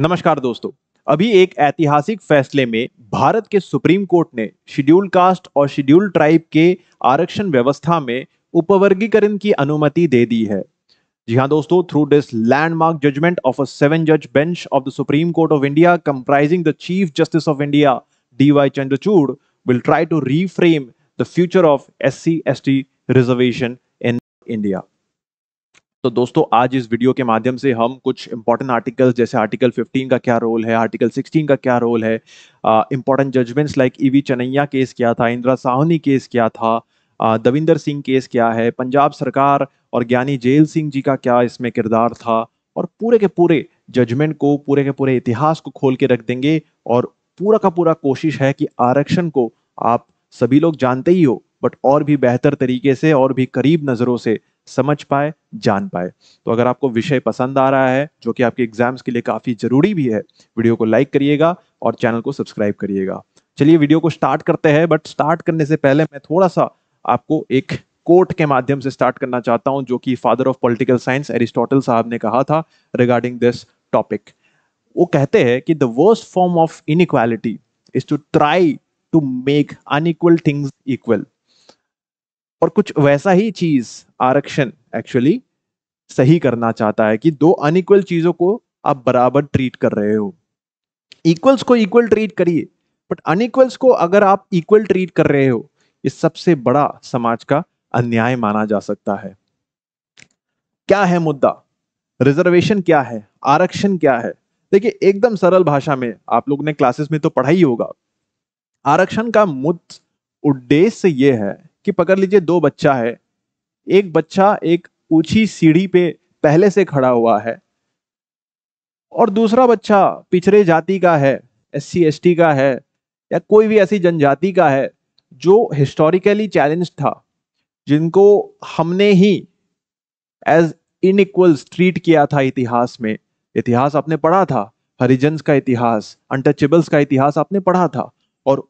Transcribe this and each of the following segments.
नमस्कार दोस्तों अभी एक ऐतिहासिक फैसले में भारत के सुप्रीम कोर्ट ने शेड्यूल कास्ट और शेड्यूल ट्राइब के आरक्षण व्यवस्था में उपवर्गीकरण की अनुमति दे दी है जी हाँ दोस्तों through this landmark judgement of a seven जज bench of the supreme court of India comprising the chief justice of India D Y Chandrachud will try to reframe the future of S C S T reservation in India तो दोस्तों आज इस video के माध्यम से हम कुछ इंपॉर्टेंट आर्टिकल्स जैसे आर्टिकल 15 का क्या रोल है आर्टिकल 16 का क्या रोल है important judgments like EV Chinnaiah case क्या था इंदिरा साहनी केस क्या था दविंदर सिंह केस क्या है पंजाब सरकार और ज्ञानी जेल सिंह जी का क्या इसमें किरदार था और पूरे के पूरे जजमेंट को पूरे के पूरे इतिहास को खोल के रख देंगे और पूरा का पूरा कोशिश है कि आरक्षण को आप सभी लोग जानते ही हो बट और भी बेहतर तरीके से और भी करीब नज़रों से समझ पाए जान पाए तो अगर आपको विषय पसंद आ रहा है जो कि आपके एग्जाम्स के लिए काफ़ी ज़रूरी भी है वीडियो को लाइक करिएगा और चैनल को सब्सक्राइब करिएगा चलिए वीडियो को स्टार्ट करते हैं बट स्टार्ट करने से पहले मैं थोड़ा सा आपको एक कोर्ट के माध्यम से स्टार्ट करना चाहता हूं जो कि father of political science Aristotle साहब ने कहा था रिगार्डिंग दिस टॉपिक वो कहते हैं कि the worst form of inequality is to try to make unequal things equal और कुछ वैसा ही चीज आरक्षण एक्चुअली सही करना चाहता है कि दो अनइक्वल चीजों को आप बराबर ट्रीट कर रहे हो इक्वल्स को इक्वल ट्रीट करिए बट अनइक्वल्स को अगर आप इक्वल ट्रीट कर रहे हो ये सबसे बड़ा समाज का अन्याय माना जा सकता है क्या है मुद्दा रिजर्वेशन क्या है आरक्षण क्या है देखिए एकदम सरल भाषा में आप लोग ने क्लासेस में तो पढ़ा ही होगा आरक्षण का मुद्द उद्देश्य यह है कि पकड़ लीजिए दो बच्चा है एक बच्चा एक ऊंची सीढ़ी पे पहले से खड़ा हुआ है और दूसरा बच्चा पिछड़े जाति का है एस सी का है या कोई भी ऐसी जनजाति का है जो हिस्टोरिकली चैलेंज था जिनको हमने ही एज इनइक्वल्स ट्रीट किया था इतिहास में इतिहास आपने पढ़ा था हरिजन्स का इतिहास अनटचेबल्स का इतिहास आपने पढ़ा था और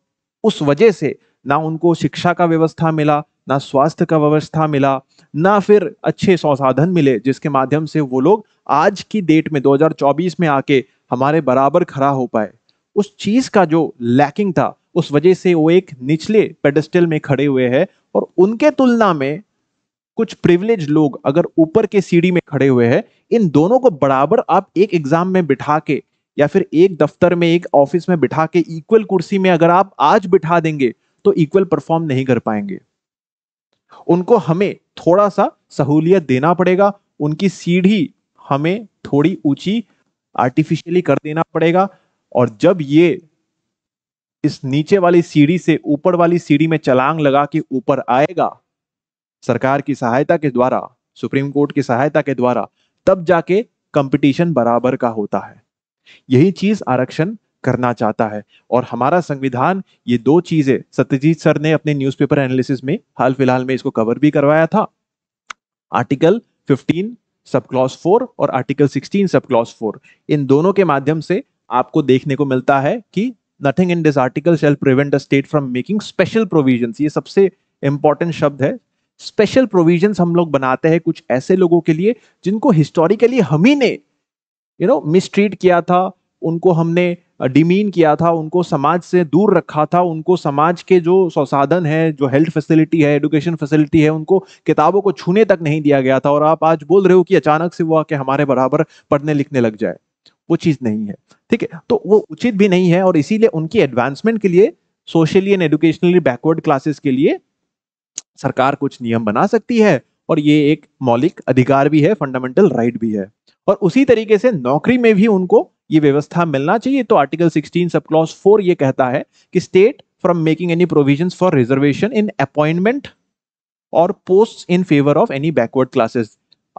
उस वजह से ना उनको शिक्षा का व्यवस्था मिला ना स्वास्थ्य का व्यवस्था मिला ना फिर अच्छे संसाधन मिले जिसके माध्यम से वो लोग आज की डेट में 2024 में आके हमारे बराबर खड़ा हो पाए उस चीज़ का जो लैकिंग था उस वजह से वो एक निचले पेडस्टल में खड़े हुए हैं और उनके तुलना में कुछ प्रिविलेज लोग अगर ऊपर के सीढ़ी में खड़े हुए हैं इन दोनों को बराबर आप एक एग्जाम में बिठा के या फिर एक दफ्तर में एक ऑफिस में बिठा के इक्वल कुर्सी में अगर आप आज बिठा देंगे तो इक्वल परफॉर्म नहीं कर पाएंगे उनको हमें थोड़ा सा सहूलियत देना पड़ेगा उनकी सीढ़ी हमें थोड़ी ऊंची आर्टिफिशियली कर देना पड़ेगा और जब ये इस नीचे वाली सीढ़ी से ऊपर वाली सीढ़ी में चलांग लगा के ऊपर आएगा सरकार की सहायता के द्वारा सुप्रीम कोर्ट की सहायता के द्वारा तब जाके कंपटीशन बराबर का होता है यही चीज आरक्षण करना चाहता है और हमारा संविधान ये दो चीजें सत्यजीत सर ने अपने न्यूज़पेपर एनालिसिस में हाल फिलहाल में इसको कवर भी करवाया था आर्टिकल 15 सब क्लॉज 4 और आर्टिकल 16 सब क्लॉज 4 इन दोनों के माध्यम से आपको देखने को मिलता है कि nothing in this article shall prevent the state from making special provision ये सबसे इंपॉर्टेंट शब्द है स्पेशल प्रोविजन हम लोग बनाते हैं कुछ ऐसे लोगों के लिए जिनको हिस्टोरिकली हम ही ने यू नो मिसट्रीट किया था उनको हमने डिमीन किया था उनको समाज से दूर रखा था उनको समाज के जो संसाधन है जो हेल्थ फैसिलिटी है एडुकेशन फैसिलिटी है उनको किताबों को छूने तक नहीं दिया गया था और आप आज बोल रहे हो कि अचानक से वो आके हमारे बराबर पढ़ने लिखने लग जाए वो चीज़ नहीं है ठीक है तो वो उचित भी नहीं है और इसीलिए उनकी एडवांसमेंट के लिए socially and educationally backward classes के लिए सरकार कुछ नियम बना सकती है और ये एक मौलिक अधिकार भी है फंडामेंटल राइट right भी है और उसी तरीके से नौकरी में भी उनको ये व्यवस्था मिलना चाहिए तो आर्टिकल 16 सब क्लॉज 4 ये कहता है कि state from making any provision for reservation in appointment और post in favour of any backward classes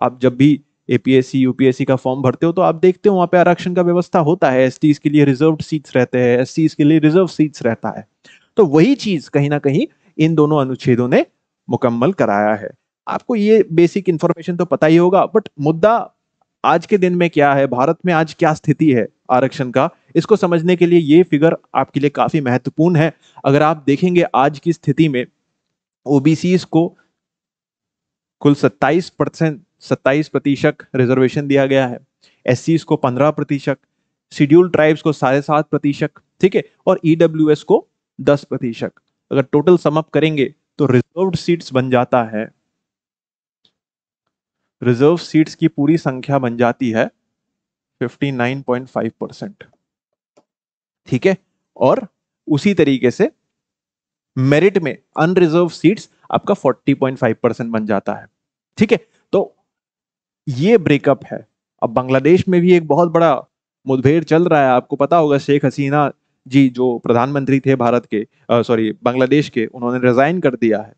आप जब भी एपीएससी यूपीएससी का फॉर्म भरते हो तो आप देखते हो वहां पे आरक्षण का व्यवस्था होता है एस के लिए रिजर्व सीट्स रहते हैं एस के लिए रिजर्व सीट्स रहता है तो वही चीज कहीं ना कहीं इन दोनों अनुच्छेदों ने मुकम्मल कराया है आपको ये बेसिक इन्फॉर्मेशन तो पता ही होगा बट मुद्दा आज के दिन में क्या है भारत में आज क्या स्थिति है आरक्षण का इसको समझने के लिए ये फिगर आपके लिए काफी महत्वपूर्ण है अगर आप देखेंगे आज की स्थिति में ओबीसी को कुल 27 परसेंट सत्ताईस प्रतिशत रिजर्वेशन दिया गया है एस को पंद्रह प्रतिशत शेड्यूल ट्राइब्स को साढ़े सात प्रतिशत ठीक है और ईडब्ल्यू e को दस प्रतिशत अगर टोटल समअप करेंगे तो रिजर्व सीट्स बन जाता है रिजर्व सीट्स की पूरी संख्या बन जाती है 59.5 परसेंट ठीक है और उसी तरीके से मेरिट में अनरिजर्व सीट्स आपका 40.5 परसेंट बन जाता है ठीक है तो ये ब्रेकअप है अब बांग्लादेश में भी एक बहुत बड़ा मुठभेड़ चल रहा है आपको पता होगा शेख हसीना जी जो प्रधानमंत्री थे भारत के सॉरी बांग्लादेश के उन्होंने रिजाइन कर दिया है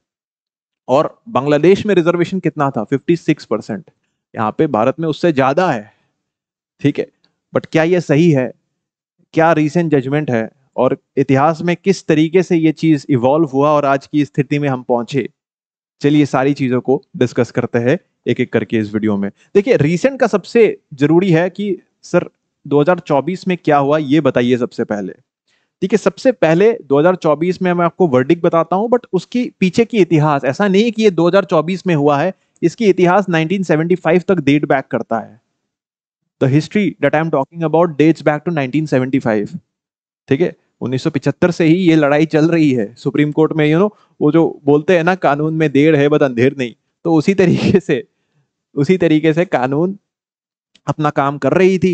और बांग्लादेश में रिजर्वेशन कितना था 56 परसेंट यहाँ पे भारत में उससे ज़्यादा है ठीक है बट क्या ये सही है क्या रीसेंट जजमेंट है और इतिहास में किस तरीके से ये चीज़ इवॉल्व हुआ और आज की स्थिति में हम पहुंचे चलिए सारी चीज़ों को डिस्कस करते हैं एक एक करके इस वीडियो में देखिए रीसेंट का सबसे ज़रूरी है कि सर 2024 में क्या हुआ ये बताइए सबसे पहले ठीक है सबसे पहले 2024 में मैं आपको वर्डिक बताता हूं बट उसकी पीछे की इतिहास ऐसा नहीं कि ये 2024 में हुआ है इसकी इतिहास 1975 तक डेट बैक करता है the history that I am talking about dates back to 1975 ठीक है 1975 से ही ये लड़ाई चल रही है सुप्रीम कोर्ट में यू नो वो जो बोलते हैं ना कानून में देर है बट अंधेर नहीं तो उसी तरीके से उसी तरीके से कानून अपना काम कर रही थी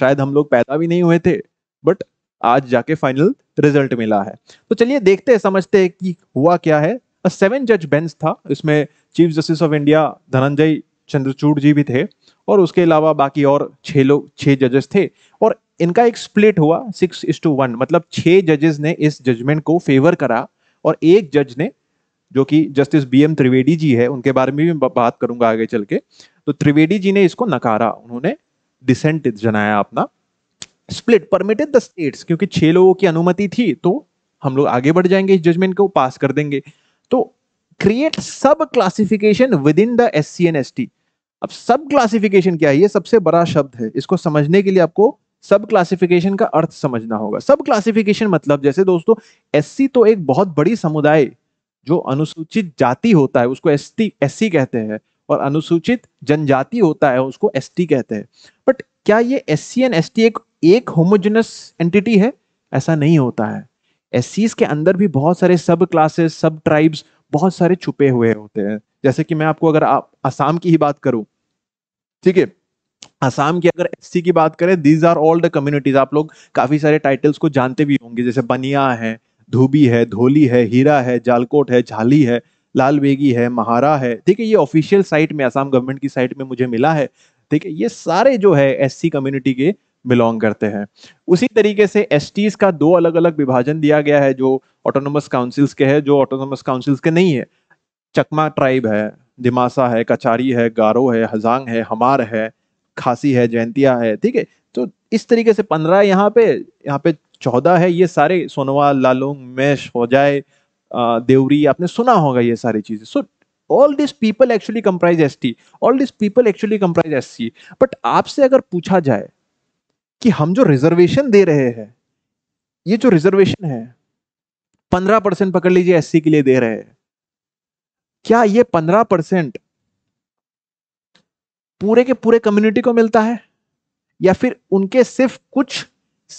शायद हम लोग पैदा भी नहीं हुए थे बट आज जाके फाइनल रिजल्ट मिला है तो चलिए देखते हैं समझते हैं कि हुआ क्या है सेवन जज बेंच था इसमें chief justice of India Dhananjay Chandrachud ji भी थे और उसके अलावा बाकी और छह लोग छह जजेस थे और इनका एक स्प्लिट हुआ सिक्स इस टू वन मतलब छह जजेस ने इस जजमेंट को फेवर करा और एक जज ने जो कि justice B M Trivedi ji है उनके बारे में भी बात करूंगा आगे चल के तो त्रिवेदी जी ने इसको नकारा उन्होंने डिसेंट जनाया अपना स्प्लिट परमिटेड द स्टेट्स क्योंकि छह लोगों की अनुमति थी तो हम लोग आगे बढ़ जाएंगे इस जजमेंट को पास कर देंगे तो create sub classification within the S C and S T अब सब क्लासिफिकेशन क्या है ये सबसे बड़ा शब्द है इसको समझने के लिए आपको सब क्लासिफिकेशन का अर्थ समझना होगा सब क्लासिफिकेशन मतलब जैसे दोस्तों एससी तो एक बहुत बड़ी समुदाय जो अनुसूचित जाति होता है उसको एस टी एस सी कहते हैं और अनुसूचित जनजाति होता है उसको एस टी कहते हैं बट क्या ये S C and S T एक एक होमोजेनस एंटिटी है ऐसा नहीं होता है एस के अंदर भी बहुत सारे सब क्लासेस सब ट्राइब्स बहुत सारे छुपे हुए होते हैं जैसे कि मैं आपको अगर आप आसाम की ही बात करूं ठीक है आसाम की अगर एस की बात करें these are all the communities आप लोग काफी सारे टाइटल्स को जानते भी होंगे जैसे बनिया है धोबी है धोली है हीरा है जालकोट है झाली है लाल बेगी है महारा है ठीक है ये ऑफिशियल साइट में आसाम गवर्नमेंट की साइट में मुझे मिला है ठीक है ये सारे जो है एससी कम्युनिटी के बिलोंग करते हैं उसी तरीके से एस का दो अलग अलग विभाजन दिया गया है जो ऑटोनोमस काउंसिल्स के है जो ऑटोनोमस काउंसिल्स के नहीं है चकमा ट्राइब है दिमासा है कचारी है गारो है हजांग है हमार है खासी है जयंतिया है ठीक है तो इस तरीके से पंद्रह यहाँ पे यहाँ पे चौदह है ये सारे सोनवाल लालोंग मैश हो जाए देवरी आपने सुना होगा ये सारी चीजें so all this people actually comprise S T all this people actually comprise S C but आपसे अगर पूछा जाए कि हम जो रिजर्वेशन दे रहे हैं ये जो रिजर्वेशन है पंद्रह परसेंट पकड़ लीजिए एससी के लिए दे रहे हैं क्या ये पंद्रह परसेंट पूरे के पूरे कम्युनिटी को मिलता है या फिर उनके सिर्फ कुछ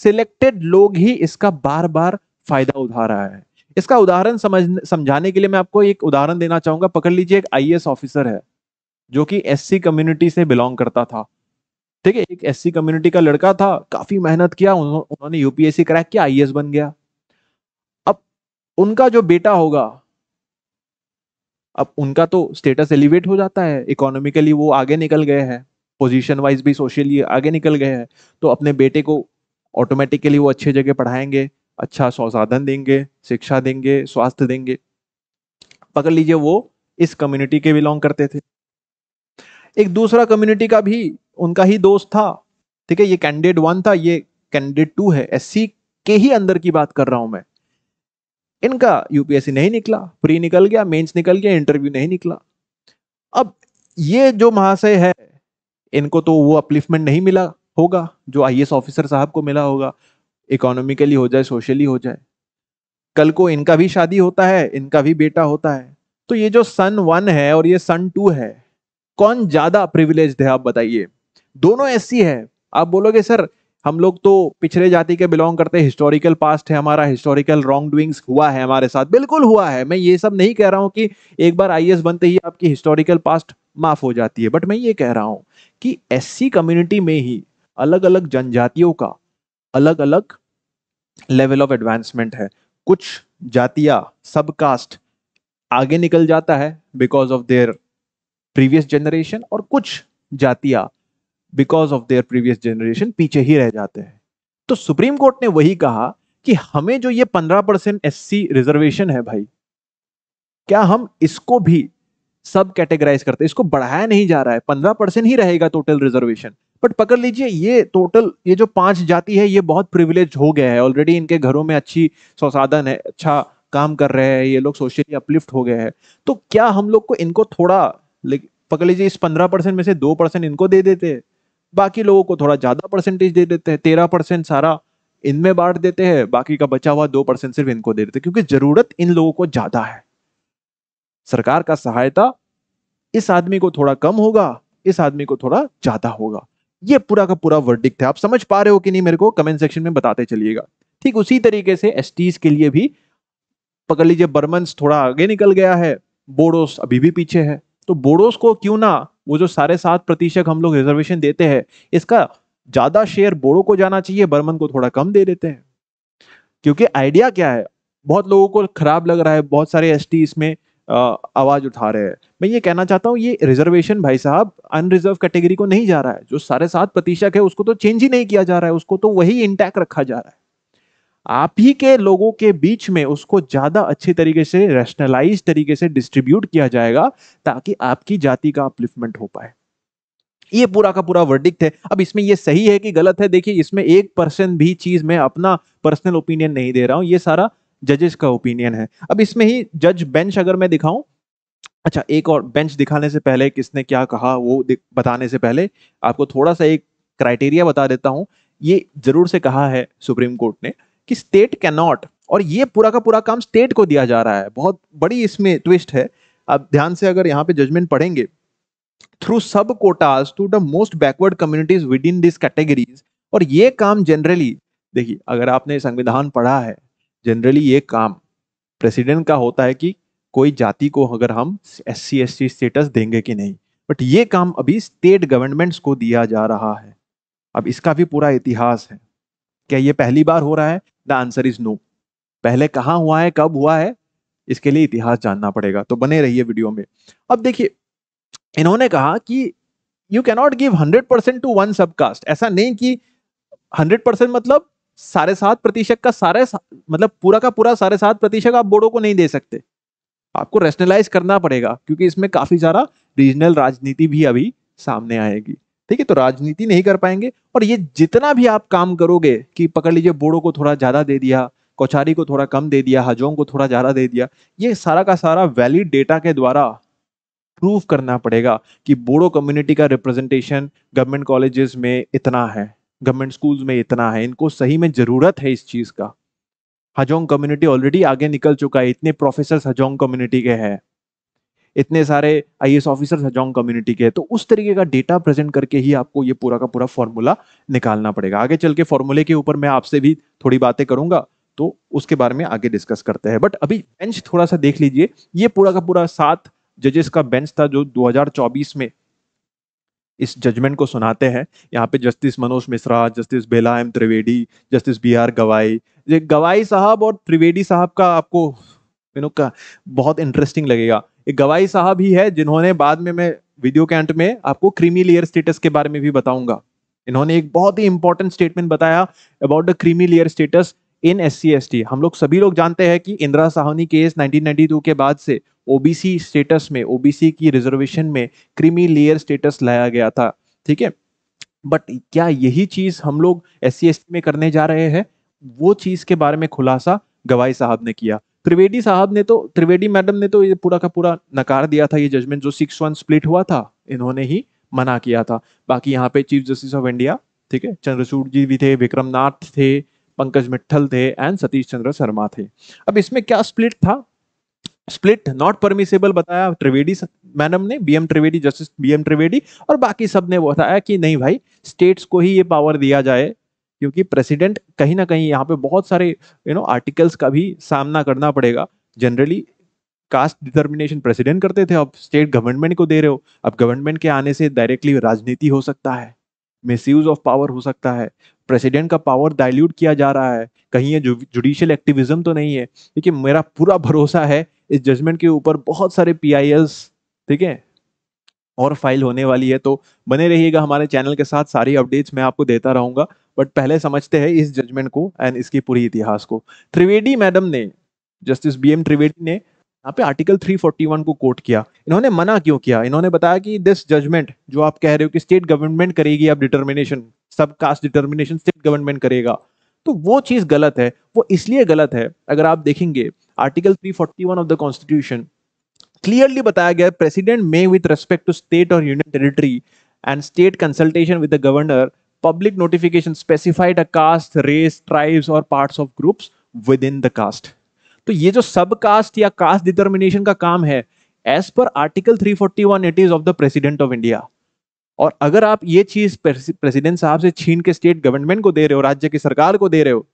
सिलेक्टेड लोग ही इसका बार बार फायदा उठा रहा है इसका उदाहरण समझ समझाने के लिए मैं आपको एक उदाहरण देना चाहूंगा पकड़ लीजिए एक आईएएस ऑफिसर है जो कि एससी कम्युनिटी से बिलोंग करता था ठीक है एक एससी कम्युनिटी का लड़का था काफी मेहनत किया उन्होंने यूपीएससी क्रैक किया आई बन गया अब उनका जो बेटा होगा अब उनका तो स्टेटस एलिवेट हो जाता है इकोनॉमिकली वो आगे निकल गए हैं पोजीशन वाइज भी सोशली आगे निकल गए हैं तो अपने बेटे को ऑटोमेटिकली वो अच्छे जगह पढ़ाएंगे अच्छा संसाधन देंगे शिक्षा देंगे स्वास्थ्य देंगे पकड़ लीजिए वो इस कम्युनिटी के बिलोंग करते थे एक दूसरा कम्युनिटी का भी उनका ही दोस्त था ठीक है ये कैंडिडेट वन था ये कैंडिडेट टू है एस के ही अंदर की बात कर रहा हूं मैं इनका यूपीएससी नहीं निकला प्री निकल गया मेंस निकल गया इंटरव्यू नहीं निकला अब ये जो महाशय है इनको तो वो अपलिफ्टमेंट नहीं मिला होगा जो आई ऑफिसर साहब को मिला होगा इकोनॉमिकली हो जाए सोशली हो जाए कल को इनका भी शादी होता है इनका भी बेटा होता है तो ये जो सन वन है और ये सन टू है कौन ज्यादा प्रिविलेज है आप बताइए दोनों ऐसी है आप बोलोगे सर हम लोग तो पिछड़े जाति के बिलोंग करते हैं हिस्टोरिकल पास्ट है हमारा हिस्टोरिकल रॉन्ग डूइंग्स हुआ है हमारे साथ बिल्कुल हुआ है मैं ये सब नहीं कह रहा हूं कि एक बार आई बनते ही आपकी हिस्टोरिकल पास्ट माफ हो जाती है बट मैं ये कह रहा हूं कि एस कम्युनिटी में ही अलग अलग जनजातियों का अलग अलग लेवल ऑफ एडवांसमेंट है कुछ जातिया सब कास्ट आगे निकल जाता है because of their previous generation और कुछ जातिया because of their previous generation पीछे ही रह जाते हैं तो सुप्रीम कोर्ट ने वही कहा कि हमें जो ये पंद्रह परसेंट एस रिजर्वेशन है भाई क्या हम इसको भी सब कैटेगराइज करते इसको बढ़ाया नहीं जा रहा है पंद्रह परसेंट ही रहेगा टोटल रिजर्वेशन बट पकड़ लीजिए ये टोटल ये जो पांच जाति है ये बहुत प्रिविलेज हो गया है ऑलरेडी इनके घरों में अच्छी सौसाधन है अच्छा काम कर रहे हैं ये लोग सोशली अपलिफ्ट हो गए हैं तो क्या हम लोग को इनको थोड़ा पकड़ लीजिए इस पंद्रह परसेंट में से दो परसेंट इनको दे देते हैं बाकी लोगों को थोड़ा ज्यादा परसेंटेज दे देते हैं तेरह परसेंट सारा इनमें बांट देते हैं बाकी का बचा हुआ दो परसेंट सिर्फ इनको दे देते हैं क्योंकि जरूरत इन लोगों को ज्यादा है सरकार का सहायता इस आदमी को थोड़ा कम होगा इस आदमी को थोड़ा ज्यादा होगा ये पूरा का पूरा वर्डिक है आप समझ पा रहे हो कि नहीं मेरे को कमेंट सेक्शन में बताते चलिएगा ठीक उसी तरीके से एस के लिए भी पकड़ लीजिए बर्मन थोड़ा आगे निकल गया है बोडोस अभी भी पीछे है तो बोडोस को क्यों ना वो जो साढ़े सात प्रतिशत हम लोग रिजर्वेशन देते हैं इसका ज्यादा शेयर बोडो को जाना चाहिए बर्मन को थोड़ा कम दे देते हैं क्योंकि आइडिया क्या है बहुत लोगों को खराब लग रहा है बहुत सारे एस इसमें आवाज उठा रहे हैं मैं ये कहना चाहता हूँ ये रिजर्वेशन भाई साहब अनरिजर्व कैटेगरी को नहीं जा रहा है जो साढ़े सात प्रतिशत है उसको तो चेंज ही नहीं किया जा रहा है उसको तो वही इंटैक्ट रखा जा रहा है आप ही के लोगों के बीच में उसको ज्यादा अच्छे तरीके से रैशनलाइज तरीके से डिस्ट्रीब्यूट किया जाएगा ताकि आपकी जाति का अपलिफ्टमेंट हो पाए ये पूरा का पूरा वर्डिक्ट है अब इसमें ये सही है कि गलत है देखिए इसमें एक परसेंट भी चीज मैं अपना पर्सनल ओपिनियन नहीं दे रहा हूं ये सारा जजेस का ओपिनियन है अब इसमें ही जज बेंच अगर मैं दिखाऊं अच्छा एक और बेंच दिखाने से पहले किसने क्या कहा वो बताने से पहले आपको थोड़ा सा एक क्राइटेरिया बता देता हूं ये जरूर से कहा है सुप्रीम कोर्ट ने कि स्टेट कैन नॉट और ये पूरा का पूरा काम स्टेट को दिया जा रहा है बहुत बड़ी इसमें ट्विस्ट है अब ध्यान से अगर यहाँ पे जजमेंट पढ़ेंगे through sub quotas to the most backward communities within this categories और ये काम जनरली देखिए अगर आपने संविधान पढ़ा है जनरली ये काम प्रेसिडेंट का होता है कि कोई जाति को अगर हम S C S C status देंगे कि नहीं बट ये काम अभी स्टेट गवर्नमेंट्स को दिया जा रहा है अब इसका भी पूरा इतिहास है क्या ये पहली बार हो रहा है द आंसर इज नो पहले कहाँ हुआ है कब हुआ है इसके लिए इतिहास जानना पड़ेगा तो बने रहिए वीडियो में अब देखिए इन्होंने कहा कि you cannot give hundred percent to one subcaste ऐसा नहीं कि हंड्रेड परसेंट मतलब साढ़े सात प्रतिशत का सारे मतलब पूरा का पूरा साढ़े सात प्रतिशत आप बोर्डो को नहीं दे सकते आपको रेशनलाइज करना पड़ेगा क्योंकि इसमें काफी सारा रीजनल राजनीति भी अभी सामने आएगी ठीक है तो राजनीति नहीं कर पाएंगे और ये जितना भी आप काम करोगे कि पकड़ लीजिए बोड़ो को थोड़ा ज्यादा दे दिया कौचारी को थोड़ा कम दे दिया हजोंग को थोड़ा ज्यादा दे दिया ये सारा का सारा वैलिड डेटा के द्वारा प्रूव करना पड़ेगा कि बोडो कम्युनिटी का रिप्रेजेंटेशन गवर्नमेंट कॉलेजेस में इतना है गवर्नमेंट स्कूल्स में इतना है इनको सही में जरूरत है इस चीज का हजोंग कम्युनिटी ऑलरेडी आगे निकल चुका है इतने प्रोफेसर हजोंग कम्युनिटी के हैं इतने सारे I S officer Hajong community के तो उस तरीके का डेटा प्रेजेंट करके ही आपको ये पूरा का पूरा फॉर्मूला निकालना पड़ेगा आगे चल के फॉर्मूले के ऊपर मैं आपसे भी थोड़ी बातें करूंगा तो उसके बारे में आगे डिस्कस करते हैं बट अभी बेंच थोड़ा सा देख लीजिए ये पूरा का पूरा सात जजेस का बेंच था जो 2024 में इस जजमेंट को सुनाते हैं यहाँ पे justice Manoj Mishra justice Bela M Trivedi justice B R Gavai Gavai साहब और त्रिवेदी साहब का आपको का बहुत इंटरेस्टिंग लगेगा एक गवाई साहब ही है जिन्होंने बाद में मैं वीडियो के अंत में आपको क्रीमी लेयर स्टेटस के बारे में भी बताऊंगा इन्होंने एक बहुत ही इंपॉर्टेंट स्टेटमेंट बताया about the creamy layer status in S C S T हम लोग सभी लोग जानते हैं कि इंदिरा साहनी केस 1992 के बाद से ओबीसी स्टेटस में ओबीसी की रिजर्वेशन में क्रीमी लेयर स्टेटस लाया गया था ठीक है बट क्या यही चीज हम लोग एस सी एस टी में करने जा रहे हैं वो चीज के बारे में खुलासा गवाई साहब ने किया त्रिवेदी साहब ने तो त्रिवेदी मैडम ने तो ये पूरा का पूरा नकार दिया था ये जजमेंट जो सिक्स वन स्प्लिट हुआ था इन्होंने ही मना किया था बाकी यहाँ पे चीफ जस्टिस ऑफ इंडिया ठीक है चंद्रचूड़ जी भी थे विक्रम नाथ थे पंकज मिट्ठल थे एंड सतीश चंद्र शर्मा थे अब इसमें क्या स्प्लिट था स्प्लिट नॉट परमिसेबल बताया त्रिवेदी मैडम ने B M Trivedi justice B M Trivedi और बाकी सब ने बताया कि नहीं भाई स्टेट्स को ही ये पावर दिया जाए क्योंकि प्रेसिडेंट कहीं ना कहीं यहाँ पे बहुत सारे यू नो आर्टिकल्स का भी सामना करना पड़ेगा जनरली कास्ट डिटर्मिनेशन प्रेसिडेंट करते थे अब स्टेट गवर्नमेंट को दे रहे हो अब गवर्नमेंट के आने से डायरेक्टली राजनीति हो सकता है मिस यूज ऑफ पावर हो सकता है प्रेसिडेंट का पावर डायल्यूट किया जा रहा है कहीं ये जुडिशियल एक्टिविज्म तो नहीं है देखिए मेरा पूरा भरोसा है इस जजमेंट के ऊपर बहुत सारे पी ठीक है और फाइल होने वाली है तो बने रहिएगा हमारे चैनल के साथ सारी अपडेट्स मैं आपको देता रहूंगा बट पहले समझते हैं इस जजमेंट को एंड इसकी पूरी इतिहास को त्रिवेदी मैडम ने जस्टिस बी एम त्रिवेदी ने यहाँ पे आर्टिकल 341 को कोट किया इन्होंने मना क्यों किया इन्होंने बताया कि दिस जजमेंट जो आप कह रहे हो कि स्टेट गवर्नमेंट करेगी अब डिटर्मिनेशन सब कास्ट डिटर्मिनेशन स्टेट गवर्नमेंट करेगा तो वो चीज गलत है वो इसलिए गलत है अगर आप देखेंगे article 341 of the constitution clearly बताया गया president may with respect to state और union territory and state consultation with the governor public notification specified a caste, race, tribes or parts of groups within the caste. तो ये जो सब cast या cast determination का काम है as per article 341 it is of the president of India और अगर आप ये चीज प्रेसिडेंट साहब से छीन के स्टेट गवर्नमेंट को दे रहे हो राज्य की सरकार को दे रहे हो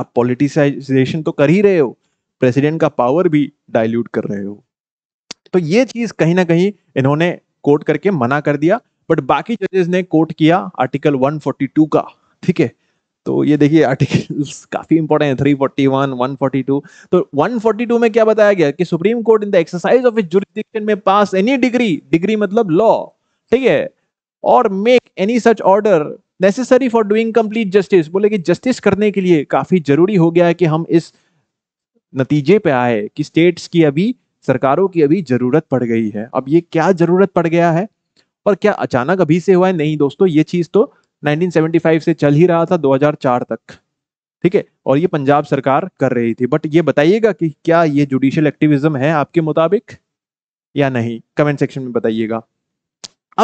आप पॉलिटिसाइजेशन तो कर ही रहे हो प्रेसिडेंट का पावर भी डाइल्यूट कर रहे हो तो ये चीज कहीं ना कहीं इन्होंने कोर्ट करके मना कर दिया बट बाकी जजेस ने कोट किया आर्टिकल 142 का ठीक है तो ये देखिए आर्टिकल काफी इंपॉर्टेंट है 341, 142. तो 142 में क्या बताया गया कि supreme court in the exercise of jurisdiction में पास एनी डिग्री डिग्री मतलब लॉ ठीक है और make any such order necessary for doing complete justice बोले कि जस्टिस करने के लिए काफी जरूरी हो गया है कि हम इस नतीजे पे आए कि स्टेट्स की अभी सरकारों की अभी जरूरत पड़ गई है अब ये क्या जरूरत पड़ गया है पर क्या अचानक अभी से हुआ है नहीं दोस्तों ये चीज तो 1975 से चल ही रहा था 2004 तक ठीक है और ये पंजाब सरकार कर रही थी बट ये बताइएगा कि क्या ये जुडिशियल एक्टिविज्म है आपके मुताबिक या नहीं कमेंट सेक्शन में बताइएगा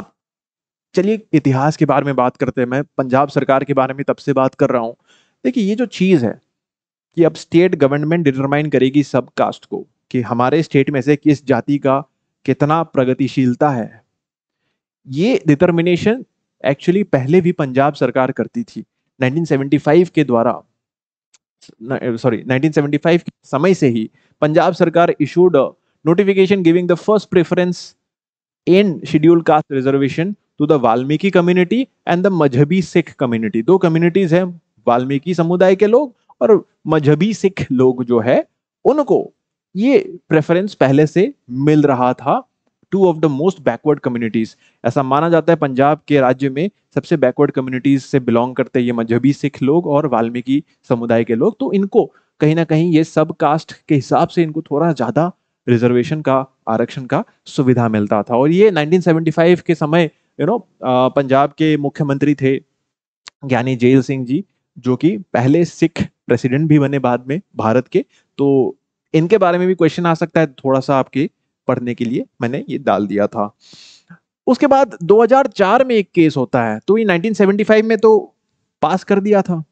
अब चलिए इतिहास के बारे में बात करते हैं मैं पंजाब सरकार के बारे में तब से बात कर रहा हूँ देखिए ये जो चीज़ है कि अब स्टेट गवर्नमेंट डिटरमाइन करेगी सब कास्ट को कि हमारे स्टेट में से किस जाति का कितना प्रगतिशीलता है ये डिटर्मिनेशन एक्चुअली पहले भी पंजाब सरकार करती थी 1975 के द्वारा सॉरी 1975 के समय से ही पंजाब सरकार issued notification giving the first preference in schedule caste reservation to the Valmiki community and the Mazhabi Sikh community दो कम्युनिटीज हैं वाल्मीकि समुदाय के लोग और मजहबी सिख लोग जो है उनको ये प्रेफरेंस पहले से मिल रहा था two of the most backward communities ऐसा माना जाता है पंजाब के राज्य में सबसे बैकवर्ड कम्युनिटीज से बिलोंग करते ये मजहबी सिख लोग और वाल्मीकि समुदाय के लोग तो इनको कहीं ना कहीं ये सब कास्ट के हिसाब से इनको थोड़ा ज़्यादा रिजर्वेशन का आरक्षण का सुविधा मिलता था और ये 1975 के समय you you know know, Punjab के मुख्यमंत्री थे ज्ञानी जेल सिंह जी जो कि पहले सिख प्रेसिडेंट भी बने बाद में भारत के तो इनके बारे में भी क्वेश्चन आ सकता है थोड़ा सा आपके पढ़ने के लिए मैंने ये डाल दिया था उसके बाद 2004 में एक केस होता है तो ये 1975 में तो पास कर दिया था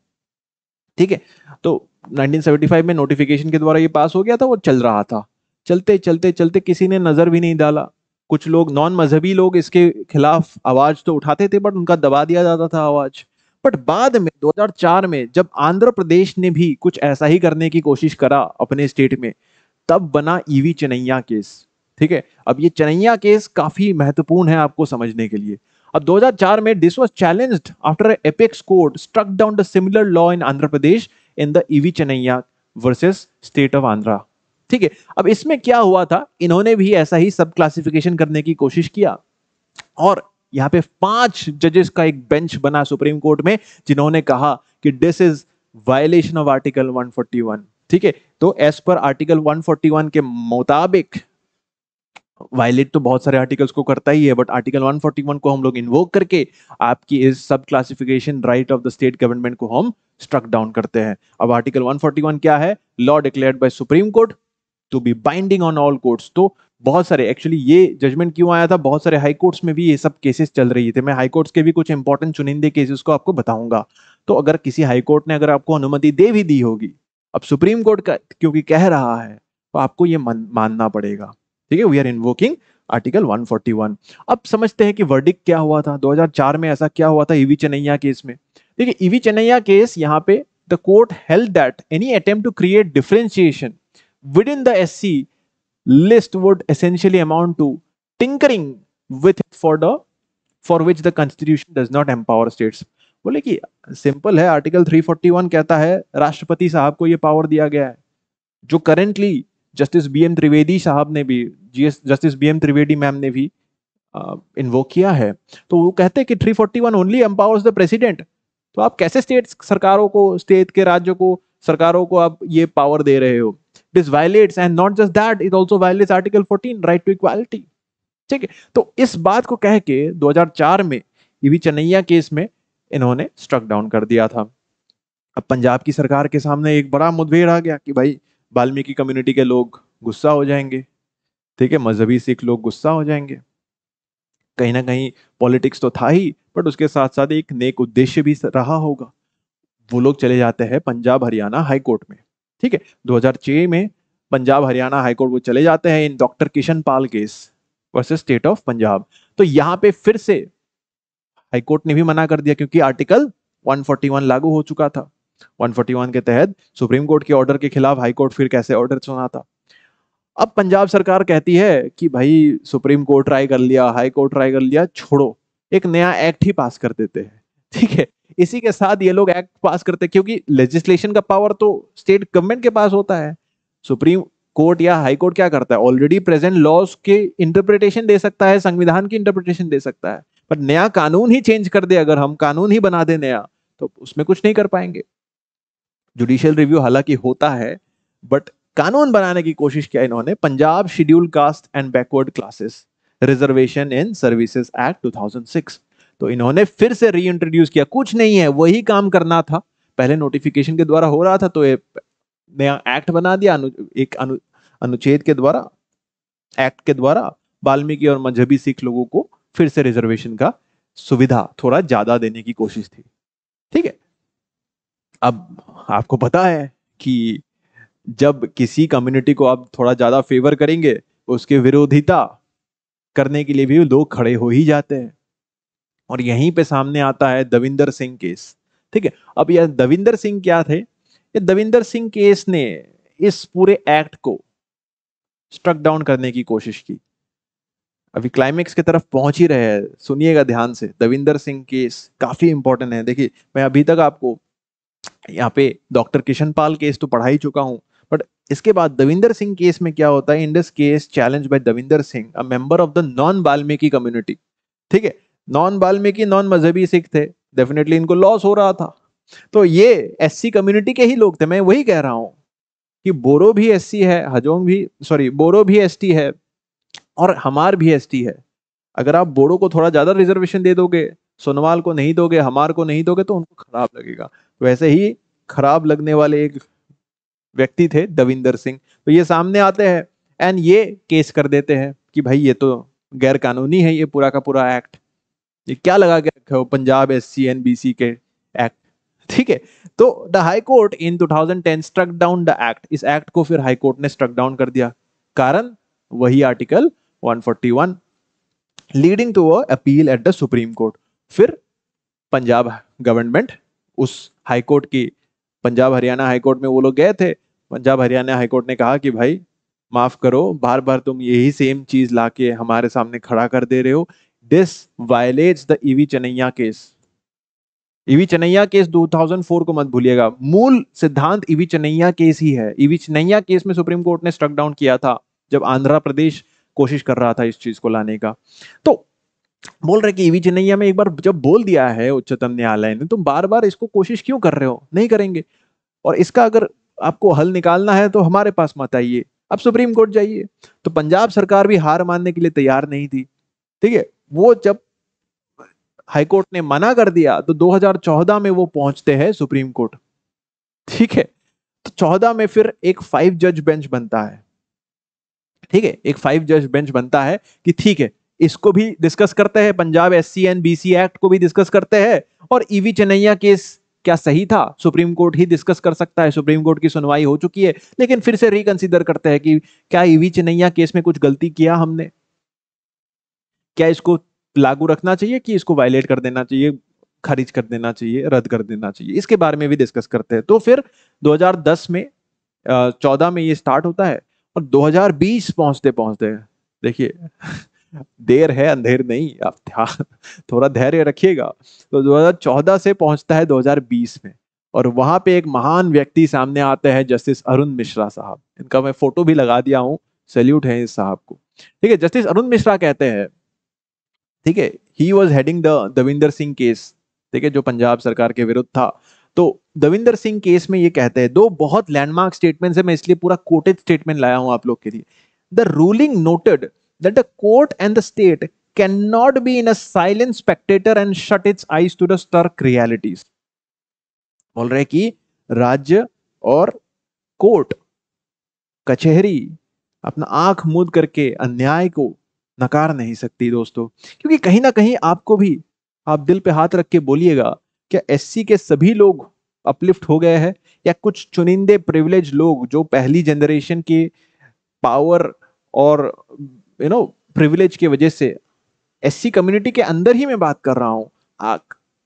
ठीक है तो 1975 में नोटिफिकेशन के द्वारा ये पास हो गया था और चल रहा था चलते चलते चलते किसी ने नज़र भी नहीं डाला कुछ लोग नॉन मजहबी लोग इसके खिलाफ आवाज़ तो उठाते थे बट उनका दबा दिया जाता था आवाज़ बट बाद में 2004 में जब आंध्र प्रदेश ने भी कुछ ऐसा ही करने की कोशिश करा अपने स्टेट में तब बना ईवी चनैया केस ठीक है अब ये चनैया केस काफी महत्वपूर्ण है आपको समझने के लिए अब 2004 में this was challenge after apex court struck down the similar law in Andhra Pradesh in the EV Chinnaiah versus state of Andhra ठीक है अब इसमें क्या हुआ था इन्होंने भी ऐसा ही सब क्लासिफिकेशन करने की कोशिश किया और यहाँ पे पांच जजेस का एक बेंच बना सुप्रीम कोर्ट में जिन्होंने कहा कि this is violation of article 141 ठीक है तो एज पर आर्टिकल 141 के मुताबिक वायलेट तो बहुत सारे आर्टिकल्स को करता ही है बट आर्टिकल 141 को हम लोग इन्वोक करके आपकी इस sub classification right of the state government को हम स्ट्रक डाउन करते हैं अब आर्टिकल 141 क्या है law declared by supreme court to be binding on all courts तो बहुत सारे एक्चुअली ये जजमेंट क्यों आया था बहुत सारे हाई कोर्ट्स में भी ये सब केसेस चल रही थे मैं हाई कोर्ट्स के भी कुछ इंपॉर्टेंट चुनिंदे केसेस को आपको बताऊंगा तो अगर किसी हाई कोर्ट ने अगर आपको अनुमति दे भी दी होगी अब सुप्रीम कोर्ट का क्योंकि कह रहा है तो आपको ये मानना पड़ेगा ठीक है वी आर इन्वोकिंग आर्टिकल 141 अब समझते हैं कि वर्डिक क्या हुआ था 2004 में ऐसा क्या हुआ था ईवी चेन्नैया केस में ठीक है ईवी चेन्नैया केस यहाँ पे the court held that any attempt to create differentiation within the S list would essentially amount to tinkering with for the for for the constitution does not not states बोले कि simple है article 341 कहता है राष्ट्रपति साहब को ये power दिया गया है जो currently justice B M Trivedi साहब ने भी जी एस justice B M Trivedi ma'am ने भी वो किया है तो वो कहते हैं कि one only empowers the president तो आप कैसे स्टेट सरकारों को स्टेट के राज्यों को सरकारों को आप ये पावर दे रहे हो it is violates and not just that it also violates article fourteen right to equality ठीक है तो इस बात को कह के 2004 में ये भी चन्नैया केस में इन्होंने स्ट्रक डाउन कर दिया था अब पंजाब की सरकार के सामने एक बड़ा मुठभेड़ आ गया कि भाई वाल्मीकि कम्युनिटी के लोग गुस्सा हो जाएंगे ठीक है मजहबी सिख लोग गुस्सा हो जाएंगे कहीं ना कहीं पॉलिटिक्स तो था ही बट उसके साथ साथ एक नेक उद्देश्य भी रहा होगा वो लोग चले जाते हैं पंजाब हरियाणा हाईकोर्ट में ठीक है 2006 में पंजाब हरियाणा हाईकोर्ट वो चले जाते हैं in doctor Kishan Pal case versus state of Punjab तो यहाँ पे फिर से हाईकोर्ट ने भी मना कर दिया क्योंकि आर्टिकल 141 लागू हो चुका था 141 के तहत सुप्रीम कोर्ट के ऑर्डर के खिलाफ हाई कोर्ट फिर कैसे ऑर्डर सुनाता अब पंजाब सरकार कहती है कि भाई सुप्रीम कोर्ट ट्राई कर लिया हाई कोर्ट ट्राई कर लिया छोड़ो एक नया एक्ट ही पास कर देते हैं ठीक है इसी के साथ ये लोग एक्ट पास करते क्योंकि लेजिस्लेशन का पावर तो स्टेट गवर्नमेंट के पास होता है सुप्रीम कोर्ट या हाई कोर्ट क्या करता है ऑलरेडी प्रेजेंट लॉज के इंटरप्रिटेशन दे सकता है संविधान की इंटरप्रिटेशन दे सकता है पर नया कानून ही चेंज कर दे अगर हम कानून ही बना दे नया तो उसमें कुछ नहीं कर पाएंगे जुडिशियल रिव्यू हालांकि होता है बट कानून बनाने की कोशिश किया इन्होंने Punjab schedule caste and backward classes reservation in services act 2006 तो इन्होंने फिर से री इंट्रोड्यूस किया कुछ नहीं है वही काम करना था पहले नोटिफिकेशन के द्वारा हो रहा था तो नया एक्ट बना दिया अनु, एक अनु, अनुच्छेद के द्वारा एक्ट के द्वारा वाल्मीकि और मजहबी सिख लोगों को फिर से रिजर्वेशन का सुविधा थोड़ा ज्यादा देने की कोशिश थी ठीक है अब आपको पता है कि जब किसी कम्युनिटी को आप थोड़ा ज़्यादा फेवर करेंगे उसके विरोधिता करने के लिए भी लोग खड़े हो ही जाते हैं और यहीं पे सामने आता है दविंदर सिंह केस ठीक है अब यह दविंदर सिंह क्या थे ये दविंदर सिंह केस ने इस पूरे एक्ट को स्ट्रक डाउन करने की कोशिश की अभी क्लाइमेक्स की तरफ पहुंच ही रहे हैं सुनिएगा ध्यान से दविंदर सिंह केस काफी इंपॉर्टेंट है देखिए मैं अभी तक आपको यहाँ पे डॉक्टर किशन पाल केस तो पढ़ा ही चुका हूँ बट इसके बाद दविंदर सिंह केस में क्या होता है in this case challenge by Davinder Singh a member of the non Balmiki community ठीक है नॉन बाल्मीकि नॉन मजहबी सिख थे डेफिनेटली इनको लॉस हो रहा था तो ये एस कम्युनिटी के ही लोग थे मैं वही कह रहा हूँ कि बोरो भी एस है हजोंग भी सॉरी बोरो भी एस है और हमार भी एस है अगर आप बोरो को थोड़ा ज़्यादा रिजर्वेशन दे दोगे सोनवाल को नहीं दोगे हमार को नहीं दोगे तो उनको खराब लगेगा वैसे ही खराब लगने वाले एक व्यक्ति थे दविंदर सिंह तो ये सामने आते हैं एंड ये केस कर देते हैं कि भाई ये तो गैर कानूनी है ये पूरा का पूरा एक्ट ये क्या लगा के रखे हो Punjab S C and B C के एक्ट ठीक है तो the high court in 2010 struck down the act इस एक्ट को फिर हाई कोर्ट ने स्ट्रक डाउन कर दिया कारण वही article 141 leading to appeal at the supreme court फिर पंजाब गवर्नमेंट उस हाईकोर्ट की पंजाब हरियाणा हाईकोर्ट में वो लोग गए थे पंजाब हरियाणा हाईकोर्ट ने कहा कि भाई माफ करो बार बार तुम यही सेम चीज लाके हमारे सामने खड़ा कर दे रहे हो this violates the EV Chinnaiah case E V Chinnaiah case 2004 को मत भूलिएगा मूल सिद्धांत ईवी चनैया केस ही है ईवी चनैया केस में सुप्रीम कोर्ट ने स्ट्रक डाउन किया था जब आंध्र प्रदेश कोशिश कर रहा था इस चीज को लाने का तो बोल रहे कि ईवी चिन्हैया में एक बार जब बोल दिया है उच्चतम न्यायालय ने तुम बार बार इसको कोशिश क्यों कर रहे हो नहीं करेंगे और इसका अगर आपको हल निकालना है तो हमारे पास मत आइए अब सुप्रीम कोर्ट जाइए तो पंजाब सरकार भी हार मानने के लिए तैयार नहीं थी ठीक है वो जब हाईकोर्ट ने मना कर दिया तो 2014 में वो पहुंचते हैं सुप्रीम कोर्ट ठीक है तो 14 में फिर एक फाइव जज बेंच बनता है ठीक है एक फाइव जज बेंच बनता है कि ठीक है इसको भी डिस्कस करते हैं Punjab S C and B C act को भी डिस्कस करते हैं और ईवी चेन्नैया केस क्या सही था सुप्रीम कोर्ट ही डिस्कस कर सकता है सुप्रीम कोर्ट की सुनवाई हो चुकी है लेकिन फिर से रिकंसिडर करते हैं कि क्या ईवी चेन्नैया केस में कुछ गलती किया हमने क्या इसको लागू रखना चाहिए कि इसको वायलेट कर देना चाहिए खारिज कर देना चाहिए रद्द कर देना चाहिए इसके बारे में भी डिस्कस करते हैं तो फिर 2010 में चौदह में ये स्टार्ट होता है और 2020 पहुंचते पहुंचते देखिए देर है अंधेर नहीं आप थोड़ा धैर्य रखिएगा तो 2014 से पहुंचता है 2020 में और वहां पे एक महान व्यक्ति सामने आते हैं जस्टिस अरुण मिश्रा साहब इनका मैं फोटो भी लगा दिया हूँ सैल्यूट है इस साहब को ठीक है जस्टिस अरुण मिश्रा कहते हैं ठीक है he was heading the Davinder Singh case ठीक है जो पंजाब सरकार के विरुद्ध था तो दविंदर सिंह केस में ये कहते हैं दो बहुत लैंडमार्क स्टेटमेंट है मैं इसलिए पूरा कोटेड स्टेटमेंट लाया हूं आप लोग के लिए the ruling noted that the court and the state cannot be in a silent spectator and shut its eyes to the stark realities बोल रहे कि राज्य और कोर्ट कचहरी अपना आंख मूंद करके अन्याय को नकार नहीं सकती दोस्तों क्योंकि कहीं ना कहीं आपको भी आप दिल पे हाथ रख के बोलिएगा क्या एससी के सभी लोग अपलिफ्ट हो गए हैं या कुछ चुनिंदे प्रिविलेज लोग जो पहली जनरेशन के पावर और यू नो प्रिविलेज की वजह से एस कम्युनिटी के अंदर ही मैं बात कर रहा हूँ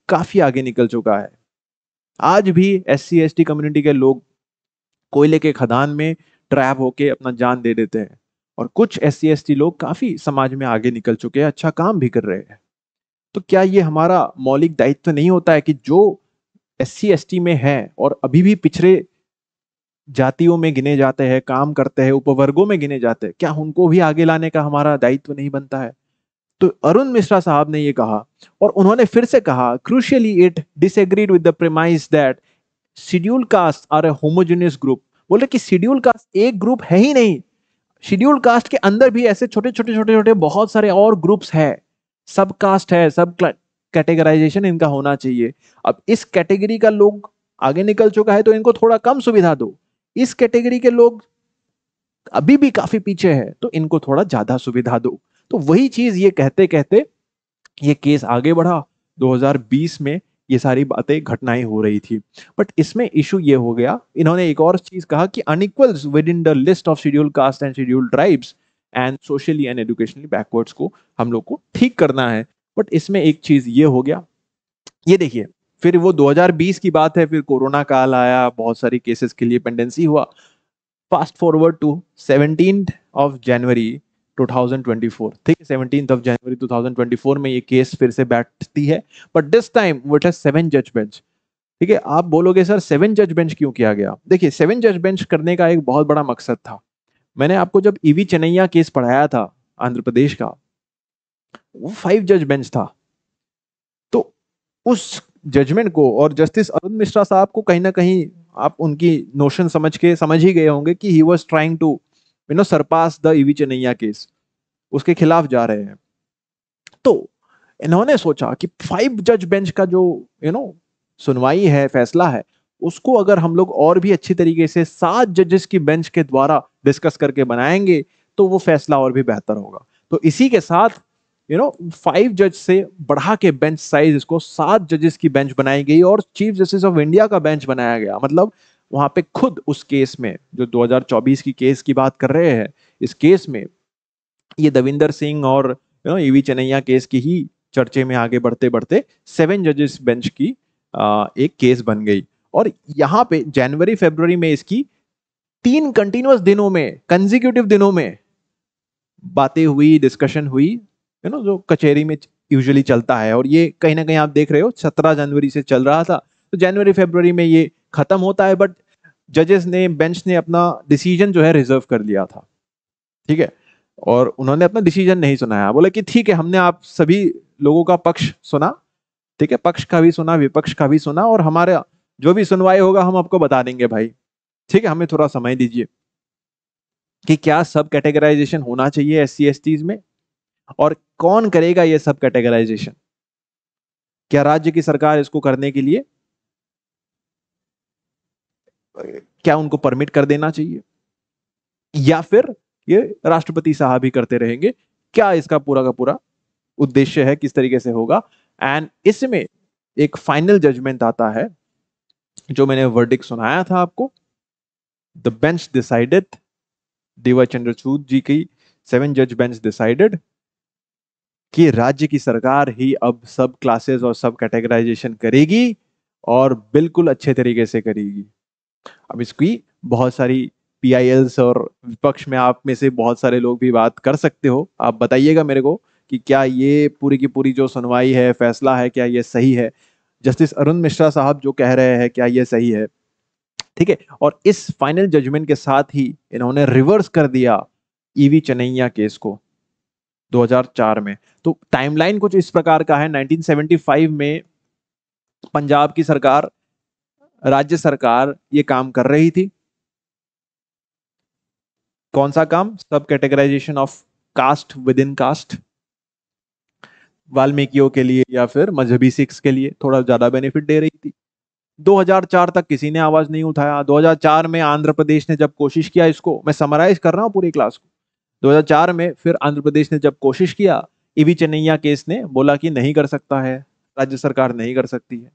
काफी आगे निकल चुका है आज भी S C S T community के लोग कोयले के खदान में ट्रैप होके अपना जान दे देते हैं और कुछ एस सी एस टी लोग काफी समाज में आगे निकल चुके हैं अच्छा काम भी कर रहे हैं तो क्या ये हमारा मौलिक दायित्व नहीं होता है कि जो एस सी एस टी में है और अभी भी पिछड़े जातियों में गिने जाते हैं काम करते हैं उपवर्गों में गिने जाते हैं क्या उनको भी आगे लाने का हमारा दायित्व नहीं बनता है तो अरुण मिश्रा साहब ने ये कहा और उन्होंने फिर से कहा crucially it disagreed with the that schedule caste are a homogeneous group बोल रहे कि शेड्यूल कास्ट एक ग्रुप है ही नहीं शेड्यूल कास्ट के अंदर भी ऐसे छोटे छोटे छोटे छोटे बहुत सारे और ग्रुप्स है सब कास्ट है सब कैटेगराइजेशन इनका होना चाहिए अब इस कैटेगरी का लोग आगे निकल चुका है तो इनको थोड़ा कम सुविधा दो इस कैटेगरी के लोग अभी भी काफी पीछे हैं तो इनको थोड़ा ज्यादा सुविधा दो तो वही चीज ये कहते कहते ये केस आगे बढ़ा 2020 में ये सारी बातें घटनाएं हो रही थी बट इसमें इशू ये हो गया इन्होंने एक और चीज कहा कि unequals within the list of schedule caste and schedule tribes and socially and educationally backwards को हम लोग को ठीक करना है बट इसमें एक चीज ये हो गया ये देखिए फिर वो 2020 की बात है फिर कोरोना काल आया बहुत सारी केसेस के लिए पेंडेंसी हुआ fast forward to seventeen of January 2024 ठीक है सेवनटीन ऑफ जनवरी 2024 में ये केस फिर से बैठती है बट दिस टाइम वट है सेवन जज बेंच ठीक है आप बोलोगे सर सेवन जज बेंच क्यों किया गया देखिए सेवन जज बेंच करने का एक बहुत बड़ा मकसद था मैंने आपको जब ईवी चनैया केस पढ़ाया था आंध्र प्रदेश का वो फाइव जज बेंच था तो उस जजमेंट को और जस्टिस अरुण मिश्रा साहब को कहीं ना कहीं आप उनकी नोशन समझ के समझ ही गए होंगे कि he was trying to you know surpass the E V Chinnaiah case उसके खिलाफ जा रहे हैं तो इन्होंने सोचा कि फाइव जज बेंच का जो यू you नो know, सुनवाई है फैसला है उसको अगर हम लोग और भी अच्छी तरीके से सात जजेस की बेंच के द्वारा डिस्कस करके बनाएंगे तो वो फैसला और भी बेहतर होगा तो इसी के साथ यू नो फाइव जज से बढ़ा के बेंच साइज इसको सात जजेस की बेंच बनाई गई और चीफ जस्टिस ऑफ इंडिया का बेंच बनाया गया मतलब वहां पे खुद उस केस में जो 2024 की केस की बात कर रहे हैं इस केस में ये दविंदर सिंह और you know E V Chinnaiah case की ही चर्चे में आगे बढ़ते बढ़ते सेवन जजेस बेंच की आ, एक केस बन गई और यहाँ पे जनवरी फेबर में इसकी तीन कंटिन्यूस दिनों में कंजिक्यूटिव दिनों में बातें हुई डिस्कशन हुई यू नो जो कचहरी में यूजुअली चलता है और ये कहीं ना कहीं आप देख रहे हो सत्रह जनवरी से चल रहा था तो जनवरी फेबररी में ये खत्म होता है बट जजेस ने बेंच ने अपना डिसीजन जो है रिजर्व कर लिया था ठीक है और उन्होंने अपना डिसीजन नहीं सुनाया बोला कि ठीक है हमने आप सभी लोगों का पक्ष सुना ठीक है पक्ष का भी सुना विपक्ष का भी सुना और हमारा जो भी सुनवाई होगा हम आपको बता देंगे भाई ठीक है हमें थोड़ा समय दीजिए कि क्या सब कैटेगराइजेशन होना चाहिए एस सी में और कौन करेगा ये सब कैटेगराइजेशन क्या राज्य की सरकार इसको करने के लिए क्या उनको परमिट कर देना चाहिए या फिर ये राष्ट्रपति साहब ही करते रहेंगे क्या इसका पूरा का पूरा उद्देश्य है किस तरीके से होगा एंड इसमें एक फाइनल जजमेंट आता है जो मैंने वर्डिक सुनाया था आपको the bench decided D Y Chandrachud ji की सेवन जज बेंच डिसाइडेड कि राज्य की सरकार ही अब सब क्लासेस और सब कैटेगराइजेशन करेगी और बिल्कुल अच्छे तरीके से करेगी अब इसकी बहुत सारी पी और विपक्ष में आप में से बहुत सारे लोग भी बात कर सकते हो आप बताइएगा मेरे को कि क्या ये पूरी की पूरी जो सुनवाई है फैसला है क्या ये सही है जस्टिस अरुण मिश्रा साहब जो कह रहे हैं क्या ये सही है ठीक है और इस फाइनल जजमेंट के साथ ही इन्होंने रिवर्स कर दिया ईवी चनैया केस को 2004 में तो टाइमलाइन कुछ इस प्रकार का है 1975 में पंजाब की सरकार राज्य सरकार ये काम कर रही थी कौन सा काम subcategorization of caste within caste वाल्मीकियों के लिए या फिर मजहबी सिक्स के लिए थोड़ा ज्यादा बेनिफिट दे रही थी 2004 तक किसी ने आवाज नहीं उठाया 2004 में आंध्र प्रदेश ने जब कोशिश किया इसको मैं समराइज कर रहा हूँ पूरी क्लास को 2004 में फिर आंध्र प्रदेश ने जब कोशिश किया ईवी चेन्नैया केस ने बोला कि नहीं कर सकता है राज्य सरकार नहीं कर सकती है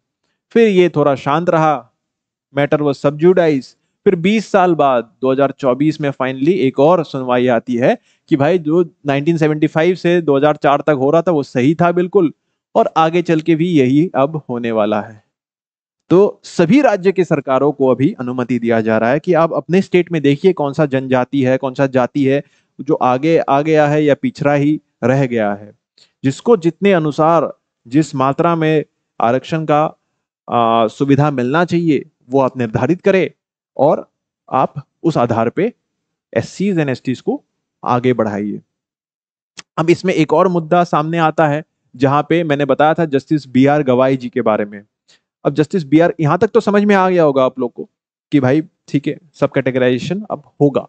फिर ये थोड़ा शांत रहा मैटर वॉज सब्जुडाइज फिर 20 साल बाद 2024 में फाइनली एक और सुनवाई आती है कि भाई जो 1975 से 2004 तक हो रहा था वो सही था बिल्कुल और आगे चल के भी यही अब होने वाला है तो सभी राज्य की सरकारों को अभी अनुमति दिया जा रहा है कि आप अपने स्टेट में देखिए कौन सा जनजाति है कौन सा जाति है जो आगे आ गया है या पिछड़ा ही रह गया है जिसको जितने अनुसार जिस मात्रा में आरक्षण का आ, सुविधा मिलना चाहिए वो आप निर्धारित करें और आप उस आधार पे एस सी एंड एस को आगे बढ़ाइए अब इसमें एक और मुद्दा सामने आता है जहां पे मैंने बताया था जस्टिस बी आर गवाई जी के बारे में अब जस्टिस बी आर यहां तक तो समझ में आ गया होगा आप लोग को कि भाई ठीक है सब कैटेगराइजेशन अब होगा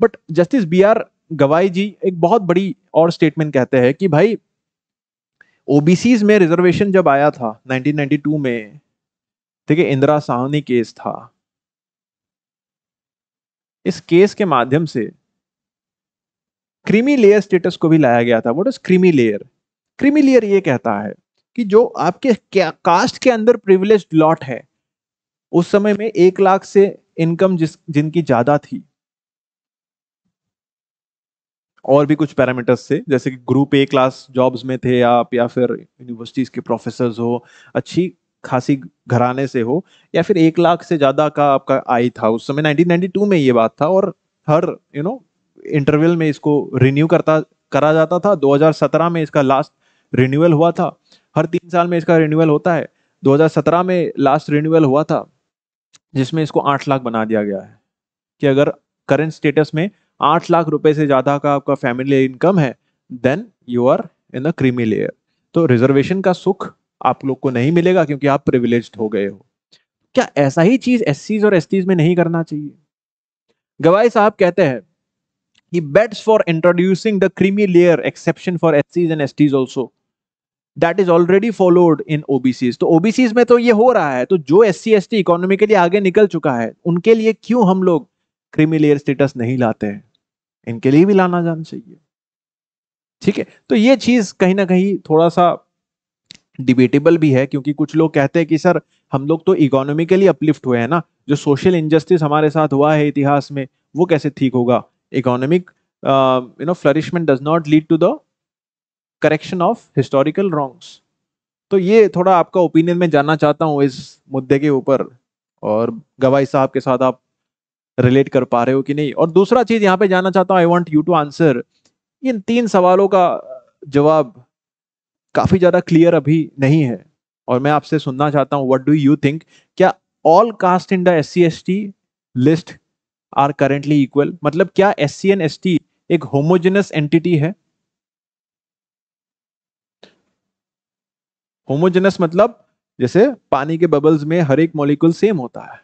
बट जस्टिस बी आर गवाई जी एक बहुत बड़ी और स्टेटमेंट कहते हैं कि भाई ओबीसी में रिजर्वेशन जब आया था 1992 में ठीक है इंदिरा साहनी केस था इस केस के माध्यम से क्रीमी लेयर स्टेटस को भी लाया गया था what is creamy layer creamy layer ये कहता है कि जो आपके कास्ट के अंदर प्रिविलेज लॉट है उस समय में एक लाख से इनकम जिस जिनकी ज्यादा थी और भी कुछ पैरामीटर्स से जैसे कि ग्रुप ए क्लास जॉब्स में थे आप या फिर यूनिवर्सिटीज़ के प्रोफेसर हो अच्छी खासी घराने से हो या फिर एक लाख से ज़्यादा का आपका आई था उस समय 1992 में ये बात था और हर यू नो इंटरवल में इसको रिन्यू करता करा जाता था 2017 में इसका लास्ट रिन्यूअल हुआ था हर तीन साल में इसका रिन्यूअल होता है 2017 में लास्ट रिन्यूअल हुआ था जिसमें इसको आठ लाख बना दिया गया है कि अगर करंट स्टेटस में आठ लाख रुपए से ज़्यादा का आपका फैमिली इनकम है then you are in a creamy layer तो रिजर्वेशन का सुख आप लोग को नहीं मिलेगा क्योंकि आप प्रिविलेज हो गए हो क्या ऐसा ही चीज एस और एस में नहीं करना चाहिए गवाई साहब कहते हैं कि bats for introducing the creamy layer exception for S and STs also. That is already followed in OBCs. तो OBCs में तो ये हो रहा है तो जो S C S T economically आगे निकल चुका है उनके लिए क्यों हम लोग क्रीमी लेयर स्टेटस नहीं लाते हैं इनके लिए भी लाना जाना चाहिए ठीक है तो ये चीज कहीं ना कहीं थोड़ा सा डिबेटेबल भी है क्योंकि कुछ लोग कहते हैं कि सर हम लोग तो इकोनॉमिकली अपलिफ्ट हुए हैं ना जो सोशल इनजस्टिस हमारे साथ हुआ है इतिहास में वो कैसे ठीक होगा economic you know flourishment does not lead to the correction of historical wrongs तो ये थोड़ा आपका ओपिनियन मैं जानना चाहता हूँ इस मुद्दे के ऊपर और गवाई साहब के साथ आप रिलेट कर पा रहे हो कि नहीं और दूसरा चीज यहाँ पे जानना चाहता हूँ I want you to answer in तीन सवालों का जवाब काफी ज्यादा क्लियर अभी नहीं है और मैं आपसे सुनना चाहता हूँ वट डू यू थिंक क्या all caste in the S C S T list are currently equal मतलब क्या S C and S T एक होमोजेनस एंटिटी है होमोजेनस मतलब जैसे पानी के बबल्स में हर एक मॉलिक्यूल सेम होता है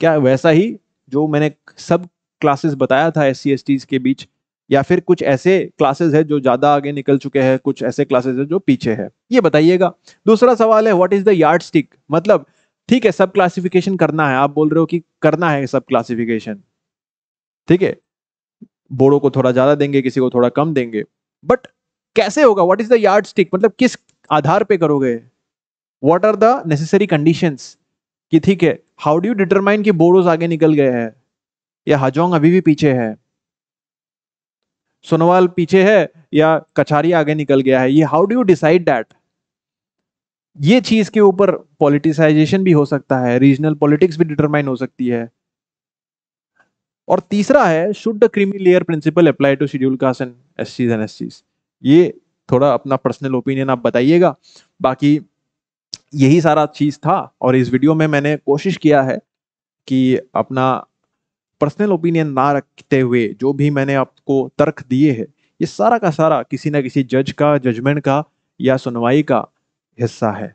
क्या वैसा ही जो मैंने सब क्लासेस बताया था एस सी के बीच या फिर कुछ ऐसे क्लासेस है जो ज़्यादा आगे निकल चुके हैं कुछ ऐसे क्लासेस है जो पीछे है ये बताइएगा दूसरा सवाल है what is the yardstick मतलब ठीक है सब क्लासिफिकेशन करना है आप बोल रहे हो कि करना है सब क्लासिफिकेशन ठीक है बोर्डो को थोड़ा ज़्यादा देंगे किसी को थोड़ा कम देंगे बट कैसे होगा what is the yardstick मतलब किस आधार पे करोगे what are the necessary conditions कि ठीक है हाउ डू यू डिटरमाइन कि बोरोस आगे निकल गए हैं या हजोंग अभी भी पीछे है सोनोवाल पीछे है या कचारी आगे निकल गया है ये how do you decide that ये चीज के ऊपर पॉलिटिसाइजेशन भी हो सकता है रीजनल पॉलिटिक्स भी डिटरमाइन हो सकती है और तीसरा है should the creamy layer principle apply to schedule caste and S and S ये थोड़ा अपना पर्सनल ओपिनियन आप बताइएगा बाकी यही सारा चीज़ था और इस वीडियो में मैंने कोशिश किया है कि अपना पर्सनल ओपिनियन ना रखते हुए जो भी मैंने आपको तर्क दिए हैं ये सारा का सारा किसी ना किसी जज का जजमेंट का या सुनवाई का हिस्सा है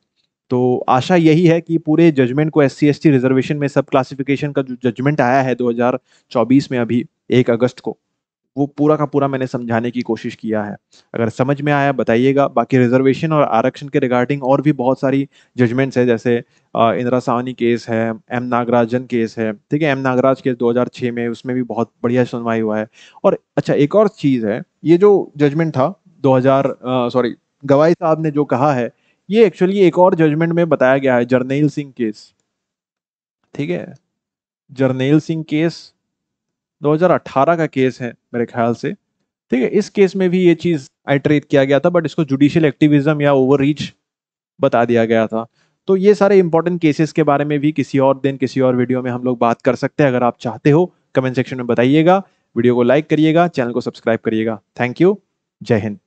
तो आशा यही है कि पूरे जजमेंट को एस सी रिजर्वेशन में सब क्लासिफिकेशन का जो जजमेंट आया है 2024 में अभी एक अगस्त को वो पूरा का पूरा मैंने समझाने की कोशिश किया है अगर समझ में आया बताइएगा बाकी रिजर्वेशन और आरक्षण के रिगार्डिंग और भी बहुत सारी जजमेंट्स है जैसे इंदिरा सावनी केस है एम नागराजन केस है ठीक है एम नागराज केस 2006 में उसमें भी बहुत बढ़िया सुनवाई हुआ है और अच्छा एक और चीज़ है ये जो जजमेंट था दो सॉरी गवाई साहब ने जो कहा है ये एक्चुअली एक और जजमेंट में बताया गया है जर्नेल सिंह केस ठीक है जर्नेल सिंह केस 2018 का केस है मेरे ख्याल से ठीक है इस केस में भी ये चीज़ आइट्रेट किया गया था बट इसको जुडिशियल एक्टिविज्म या ओवर बता दिया गया था तो ये सारे इंपॉर्टेंट केसेस के बारे में भी किसी और दिन किसी और वीडियो में हम लोग बात कर सकते हैं अगर आप चाहते हो कमेंट सेक्शन में बताइएगा वीडियो को लाइक करिएगा चैनल को सब्सक्राइब करिएगा थैंक यू जय हिंद